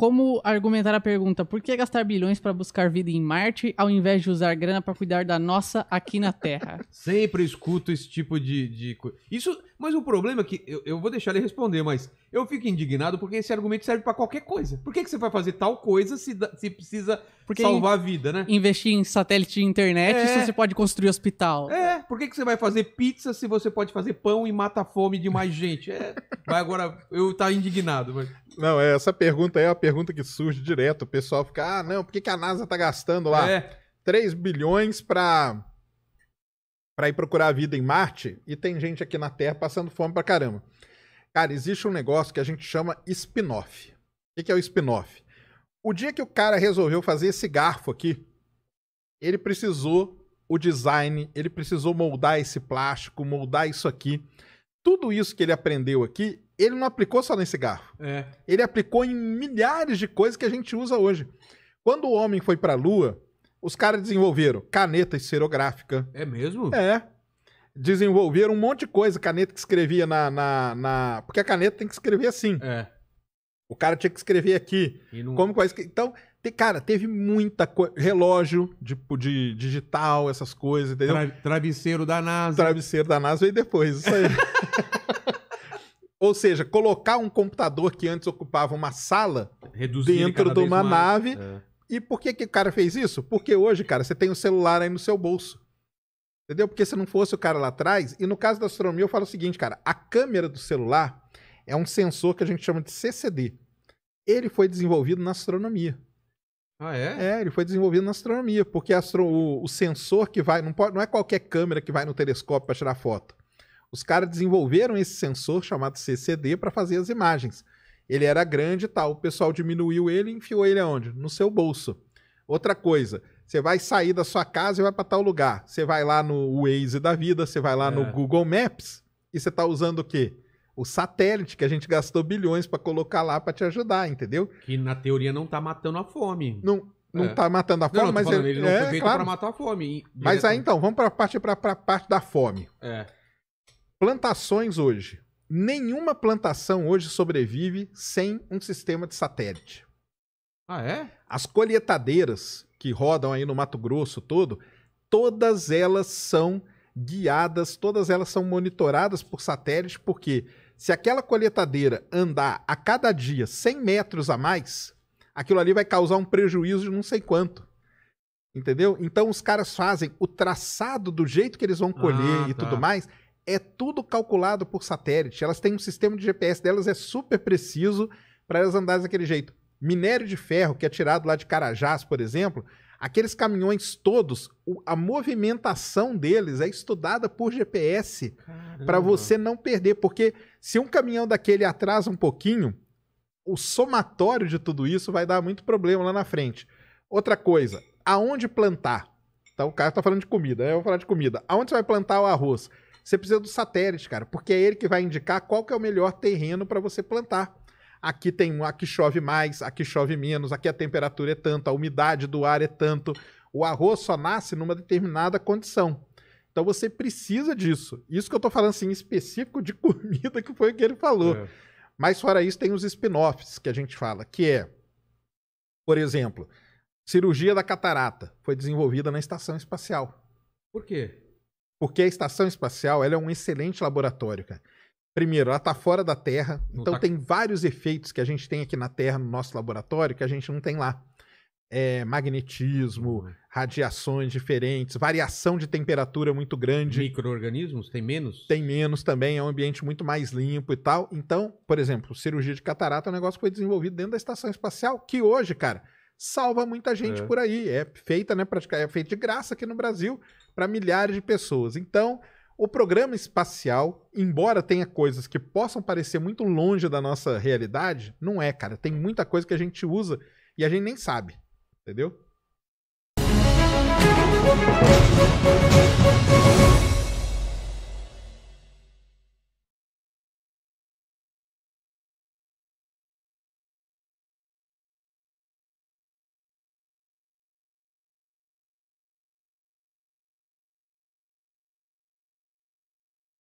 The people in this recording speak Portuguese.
como argumentar a pergunta: por que gastar bilhões para buscar vida em Marte ao invés de usar grana para cuidar da nossa aqui na Terra? Sempre escuto esse tipo de, de coisa. Isso mas o problema é que, eu, eu vou deixar ele responder, mas eu fico indignado porque esse argumento serve para qualquer coisa. Por que, que você vai fazer tal coisa se, se precisa Porque salvar a vida, né? Investir em satélite de internet É. se você pode construir hospital. É, por que, que você vai fazer pizza se você pode fazer pão e mata a fome de mais gente? É, vai agora, eu tá indignado. Mas... Não, é, essa pergunta aí é a pergunta que surge direto. O pessoal fica, ah, não, por que, que a NASA tá gastando lá É, 3 bilhões para para ir procurar a vida em Marte e tem gente aqui na Terra passando fome para caramba. Cara, existe um negócio que a gente chama spin-off. O que é o spin-off? O dia que o cara resolveu fazer esse garfo aqui, ele precisou o design, ele precisou moldar esse plástico, moldar isso aqui. Tudo isso que ele aprendeu aqui, ele não aplicou só nesse garfo. É. Ele aplicou em milhares de coisas que a gente usa hoje. Quando o homem foi para a Lua, os caras desenvolveram caneta esferográfica. É mesmo? É. Desenvolveram um monte de coisa. Caneta que escrevia na, na, na... Porque a caneta tem que escrever assim. É. O cara tinha que escrever aqui. Não... Como vai Então, te... cara, teve muita coisa. Relógio de, de digital, essas coisas, entendeu? Tra... Travesseiro da NASA. Travesseiro da NASA veio depois, isso aí. Ou seja, colocar um computador que antes ocupava uma sala Reduzir dentro de uma mais. nave. É e por que, que o cara fez isso? Porque hoje, cara, você tem o um celular aí no seu bolso. Entendeu? Porque se não fosse o cara lá atrás. E no caso da astronomia, eu falo o seguinte, cara: a câmera do celular é um sensor que a gente chama de CCD. Ele foi desenvolvido na astronomia. Ah, é? É, ele foi desenvolvido na astronomia, porque astro... o, o, sensor que vai. Não, pode, não é qualquer câmera que vai no telescópio para tirar foto. Os caras desenvolveram esse sensor chamado CCD para fazer as imagens. Ele era grande e tal. O pessoal diminuiu ele e enfiou ele aonde? No seu bolso. Outra coisa, você vai sair da sua casa e vai para tal lugar. Você vai lá no Waze da vida, você vai lá é. no Google Maps e você tá usando o quê? O satélite que a gente gastou bilhões para colocar lá para te ajudar, entendeu? Que na teoria não tá matando a fome. Não, não é. tá matando a fome, não, mas falando, ele, ele não é, foi feito claro. para matar a fome. Mas aí então, vamos para a parte parte da fome. É. Plantações hoje nenhuma plantação hoje sobrevive sem um sistema de satélite. Ah, é? As colheitadeiras que rodam aí no Mato Grosso todo, todas elas são guiadas, todas elas são monitoradas por satélite, porque se aquela colheitadeira andar a cada dia 100 metros a mais, aquilo ali vai causar um prejuízo de não sei quanto. Entendeu? Então os caras fazem o traçado do jeito que eles vão colher ah, e tá. tudo mais é tudo calculado por satélite. Elas têm um sistema de GPS delas, é super preciso para elas andarem daquele jeito. Minério de ferro, que é tirado lá de Carajás, por exemplo, aqueles caminhões todos, a movimentação deles é estudada por GPS para você não perder. Porque se um caminhão daquele atrasa um pouquinho, o somatório de tudo isso vai dar muito problema lá na frente. Outra coisa, aonde plantar? Então o cara está falando de comida, né? eu vou falar de comida. Aonde você vai plantar o arroz? Você precisa do satélite, cara, porque é ele que vai indicar qual que é o melhor terreno para você plantar. Aqui tem, aqui chove mais, aqui chove menos, aqui a temperatura é tanto, a umidade do ar é tanto. O arroz só nasce numa determinada condição. Então você precisa disso. Isso que eu estou falando assim específico de comida que foi o que ele falou. É. Mas fora isso tem os spin-offs que a gente fala, que é, por exemplo, cirurgia da catarata foi desenvolvida na estação espacial. Por quê? Porque a estação espacial ela é um excelente laboratório, cara. Primeiro, ela está fora da Terra, então tá... tem vários efeitos que a gente tem aqui na Terra, no nosso laboratório, que a gente não tem lá. É, magnetismo, uhum. radiações diferentes, variação de temperatura muito grande. Microorganismos tem menos? Tem menos também, é um ambiente muito mais limpo e tal. Então, por exemplo, cirurgia de catarata é um negócio que foi desenvolvido dentro da estação espacial, que hoje, cara, salva muita gente é. por aí. É feita, né? Praticamente é feita de graça aqui no Brasil para milhares de pessoas. Então, o programa espacial, embora tenha coisas que possam parecer muito longe da nossa realidade, não é, cara. Tem muita coisa que a gente usa e a gente nem sabe, entendeu?